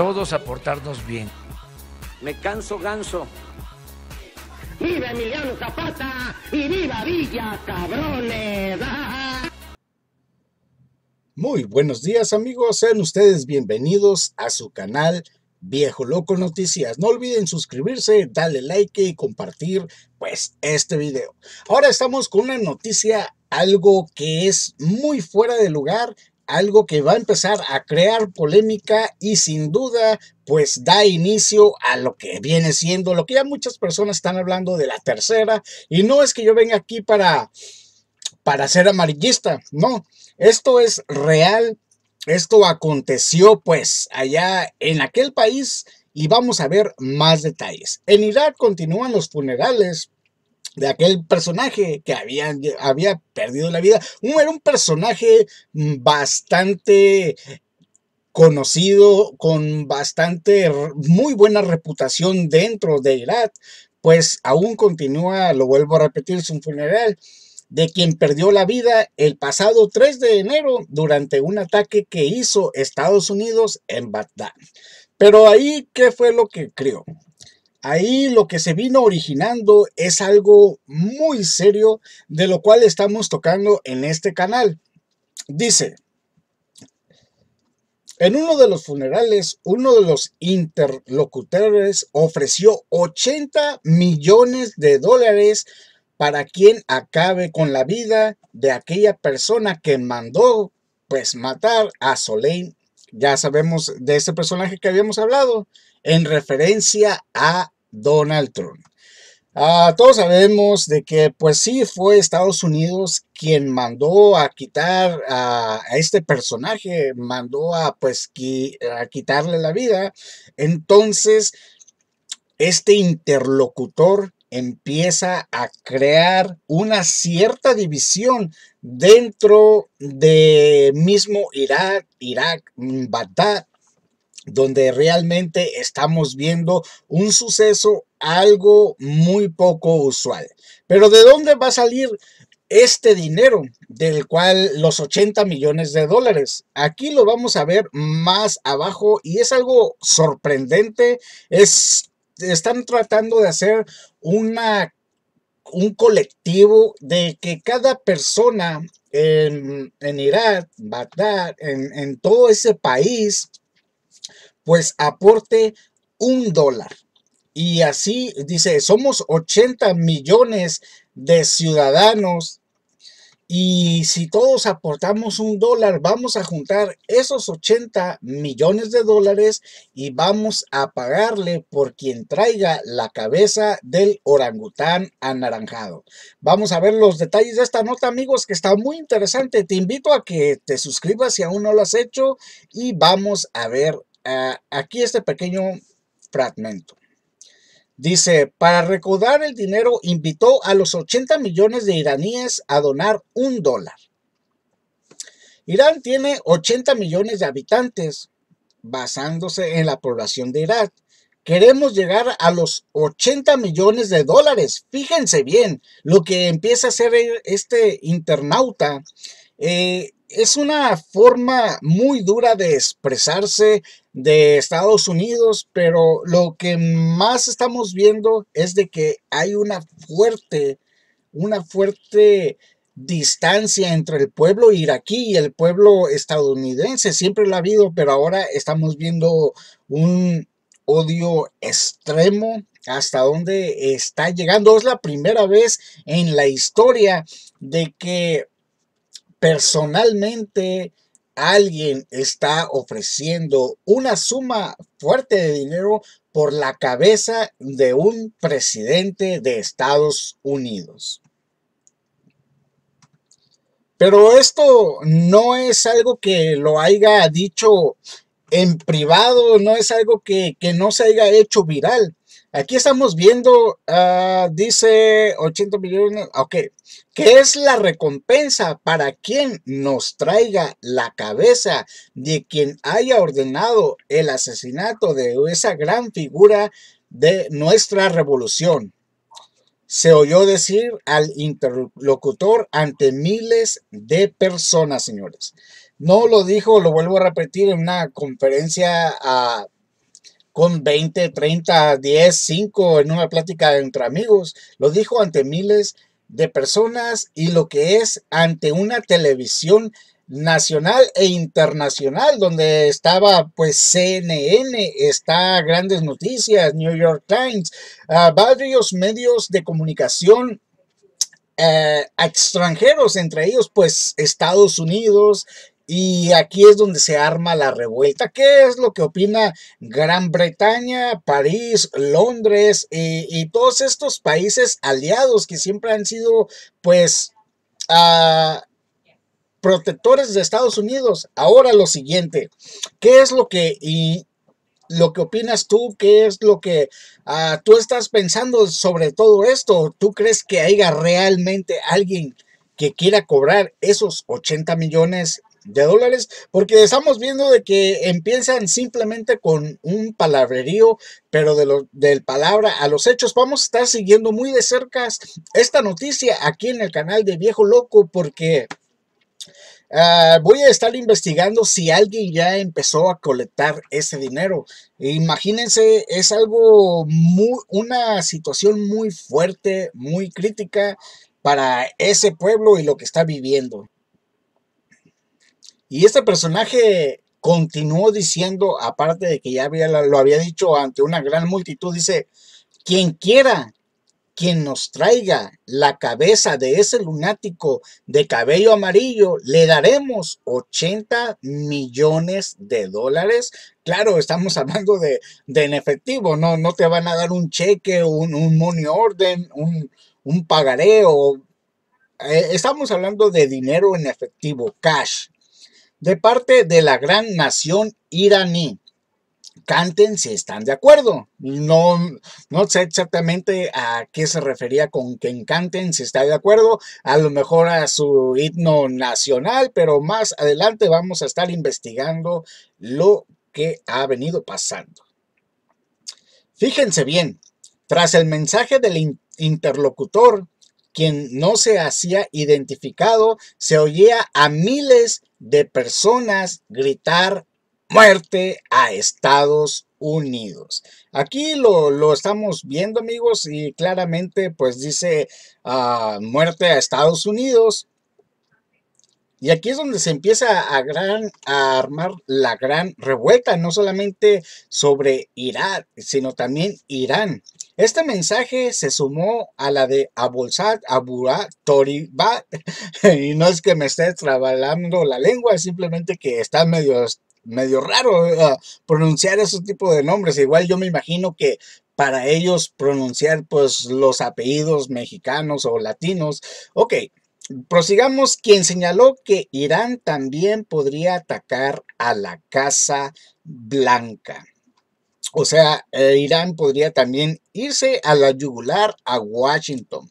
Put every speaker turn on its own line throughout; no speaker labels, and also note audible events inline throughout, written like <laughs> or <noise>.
Todos a portarnos bien. Me canso ganso. ¡Viva Emiliano Zapata! ¡Y viva Villa, cabrones! Muy buenos días amigos, sean ustedes bienvenidos a su canal Viejo Loco Noticias. No olviden suscribirse, darle like y compartir pues este video. Ahora estamos con una noticia, algo que es muy fuera de lugar algo que va a empezar a crear polémica y sin duda pues da inicio a lo que viene siendo, lo que ya muchas personas están hablando de la tercera y no es que yo venga aquí para, para ser amarillista, no, esto es real, esto aconteció pues allá en aquel país y vamos a ver más detalles. En Irak continúan los funerales de aquel personaje que había, había perdido la vida. era un personaje mm, bastante conocido, con bastante, muy buena reputación dentro de Irak, pues aún continúa, lo vuelvo a repetir, Es un funeral de quien perdió la vida el pasado 3 de enero durante un ataque que hizo Estados Unidos en Bagdad. Pero ahí, ¿qué fue lo que creó? Ahí lo que se vino originando es algo muy serio de lo cual estamos tocando en este canal. Dice, en uno de los funerales, uno de los interlocutores ofreció 80 millones de dólares para quien acabe con la vida de aquella persona que mandó pues matar a Soleil ya sabemos de este personaje que habíamos hablado en referencia a Donald Trump. Ah, todos sabemos de que pues sí fue Estados Unidos quien mandó a quitar a, este personaje, mandó a pues que a quitarle la vida. Entonces, este interlocutor empieza a crear una cierta división dentro de mismo Irak, Irak, mm, Bagdad, donde realmente estamos viendo un suceso algo muy poco usual. Pero ¿de dónde va a salir este dinero, del cual los 80 millones de dólares. Aquí lo vamos a ver más abajo y es algo sorprendente. Es, están tratando de hacer una, un colectivo de que cada persona en, Irak, Bagdad, en, en todo ese país, pues aporte un dólar. Y así dice, somos 80 millones de ciudadanos y si todos aportamos un dólar, vamos a juntar esos 80 millones de dólares y vamos a pagarle por quien traiga la cabeza del orangután anaranjado. Vamos a ver los detalles de esta nota, amigos, que está muy interesante. Te invito a que te suscribas si aún no lo has hecho y vamos a ver ah, aquí este pequeño fragmento. Dice, para recaudar el dinero, invitó a los 80 millones de iraníes a donar un dólar. Irán tiene 80 millones de habitantes, basándose en la población de Irak. Queremos llegar a los 80 millones de dólares. Fíjense bien lo que empieza a hacer este internauta eh, es una forma muy dura de expresarse de Estados Unidos, pero lo que más estamos viendo es de que hay una fuerte, una fuerte distancia entre el pueblo iraquí y el pueblo estadounidense. Siempre lo ha habido, pero ahora estamos viendo un odio extremo hasta dónde está llegando. Es la primera vez en la historia de que personalmente alguien está ofreciendo una suma fuerte de dinero por la cabeza de un presidente de Estados Unidos. Pero esto no es algo que lo haya dicho en privado, no es algo que, no se haya hecho viral. Aquí estamos viendo, ah, dice 80 millones, ok, ¿qué es la recompensa para quien nos traiga la cabeza de quien haya ordenado el asesinato de esa gran figura de nuestra revolución? Se oyó decir al interlocutor ante miles de personas, señores. No lo dijo, lo vuelvo a repetir en una conferencia a... Ah, con 20, 30, 10, 5 en una plática entre amigos. Lo dijo ante miles de personas y lo que es ante una televisión nacional e internacional, donde estaba pues CNN, está Grandes Noticias, New York Times, ah, varios medios de comunicación eh, extranjeros, entre ellos pues Estados Unidos, y aquí es donde se arma la revuelta. ¿Qué es lo que opina Gran Bretaña, París, Londres eh, y, todos estos países aliados que siempre han sido, pues, ah, protectores de Estados Unidos? Ahora lo siguiente, ¿qué es lo que y, lo que opinas tú, qué es lo que ah, tú estás pensando sobre todo esto. ¿Tú crees que haya realmente alguien que quiera cobrar esos 80 millones de dólares, porque estamos viendo de que empiezan simplemente con un palabrerío, pero de lo, del palabra a los hechos. Vamos a estar siguiendo muy de cerca esta noticia aquí en el canal de Viejo Loco, porque ah, voy a estar investigando si alguien ya empezó a colectar ese dinero. Imagínense, es algo muy, una situación muy fuerte, muy crítica para ese pueblo y lo que está viviendo. Y este personaje continuó diciendo, aparte de que ya había, lo había dicho ante una gran multitud, dice, quien quiera quien nos traiga la cabeza de ese lunático de cabello amarillo, le daremos 80 millones de dólares. Claro, estamos hablando de, en efectivo, no, no te van a dar un cheque, un, un money order, un, pagareo eh, estamos hablando de dinero en efectivo, cash de parte de la gran nación iraní. Canten si están de acuerdo. No, no sé exactamente a qué se refería con que canten si está de acuerdo. A lo mejor a su himno nacional, pero más adelante vamos a estar investigando lo que ha venido pasando. Fíjense bien, tras el mensaje del interlocutor, quien no se hacía identificado, se oía a miles de personas gritar muerte a Estados Unidos. Aquí lo, lo, estamos viendo amigos y claramente pues dice ah, muerte a Estados Unidos y aquí es donde se empieza a, gran, a armar la gran revuelta, no solamente sobre Irak, sino también Irán. Este mensaje se sumó a la de Abolsat, Abura, Toribat, <laughs> y no es que me esté trabalando la lengua, es simplemente que está medio, medio raro eh, pronunciar ese tipo de nombres. Igual yo me imagino que para ellos pronunciar pues los apellidos mexicanos o latinos, ok, Prosigamos quien señaló que Irán también podría atacar a la Casa Blanca. O sea, eh, Irán podría también irse a la yugular a Washington.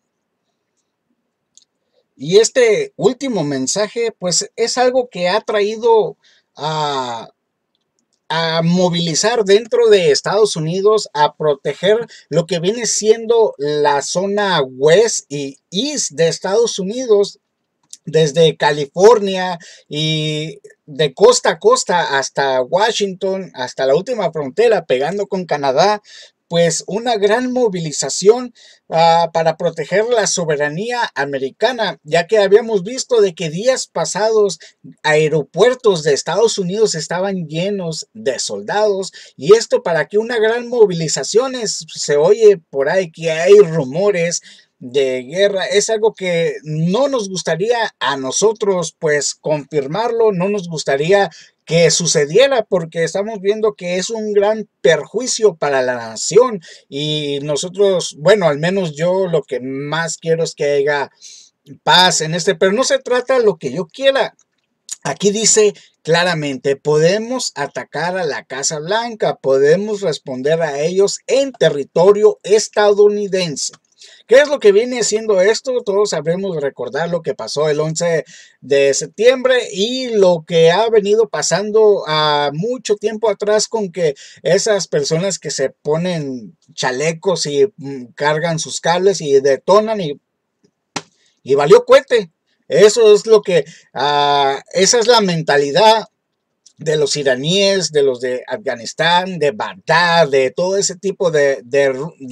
Y este último mensaje, pues es algo que ha traído a a movilizar dentro de Estados Unidos a proteger lo que viene siendo la zona west y east de Estados Unidos desde California y de costa a costa hasta Washington, hasta la última frontera, pegando con Canadá, pues una gran movilización ah, para proteger la soberanía americana, ya que habíamos visto de que días pasados aeropuertos de Estados Unidos estaban llenos de soldados y esto para que una gran movilización se oye por ahí que hay rumores de guerra es algo que no nos gustaría a nosotros pues confirmarlo, no nos gustaría que sucediera porque estamos viendo que es un gran perjuicio para la nación y nosotros, bueno, al menos yo lo que más quiero es que haya paz en este, pero no se trata de lo que yo quiera. Aquí dice claramente, podemos atacar a la Casa Blanca, podemos responder a ellos en territorio estadounidense. ¿Qué es lo que viene siendo esto? Todos sabemos recordar lo que pasó el 11 de septiembre y lo que ha venido pasando a ah, mucho tiempo atrás con que esas personas que se ponen chalecos y mm, cargan sus cables y detonan y, y valió cuete. Eso es lo que, ah, esa es la mentalidad de los iraníes, de los de Afganistán, de Bagdad, de todo ese tipo de,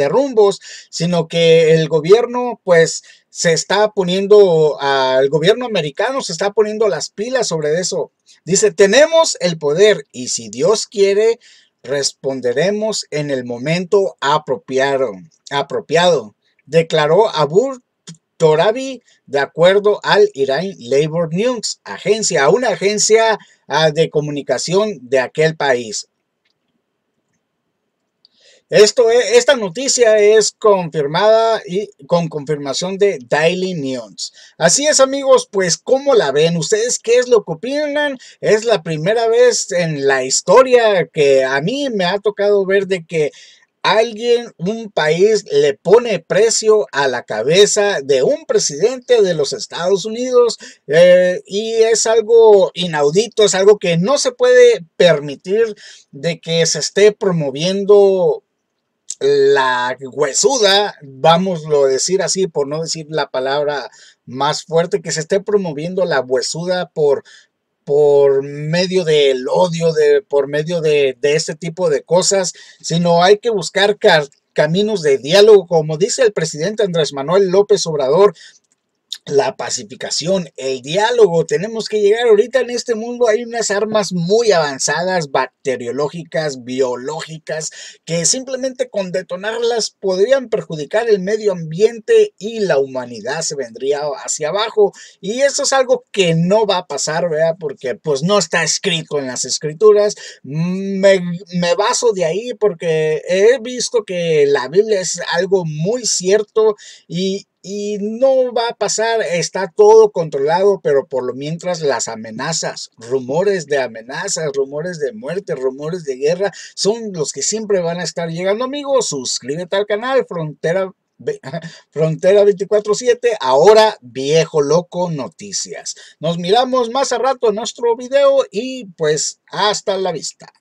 rumbos, sino que el gobierno pues se está poniendo, al gobierno americano se está poniendo las pilas sobre eso. Dice, tenemos el poder y si Dios quiere, responderemos en el momento apropiado. apropiado. Declaró Abur Torabi, de acuerdo al Iran Labor News, agencia, una agencia ah, de comunicación de aquel país. Esto e, esta noticia es confirmada y con confirmación de Daily News. Así es, amigos, pues ¿cómo la ven? ¿Ustedes qué es lo que opinan? Es la primera vez en la historia que a mí me ha tocado ver de que alguien, un país le pone precio a la cabeza de un presidente de los Estados Unidos eh, y es algo inaudito, es algo que no se puede permitir de que se esté promoviendo la huesuda, vamos a decir así, por no decir la palabra más fuerte, que se esté promoviendo la huesuda por por medio del odio, de, por medio de, de este tipo de cosas, sino hay que buscar caminos de diálogo, como dice el presidente Andrés Manuel López Obrador, la pacificación, el diálogo. Tenemos que llegar ahorita en este mundo. Hay unas armas muy avanzadas, bacteriológicas, biológicas, que simplemente con detonarlas podrían perjudicar el medio ambiente y la humanidad se vendría hacia abajo. Y eso es algo que no va a pasar, ¿verdad? Porque pues no está escrito en las escrituras. Me, me baso de ahí porque he visto que la Biblia es algo muy cierto y, y no va a pasar, está todo controlado, pero por lo mientras las amenazas, rumores de amenazas, rumores de muerte, rumores de guerra, son los que siempre van a estar llegando, amigos. Suscríbete al canal Frontera <laughs> Frontera 24-7, ahora viejo loco noticias. Nos miramos más a rato en nuestro video y pues hasta la vista.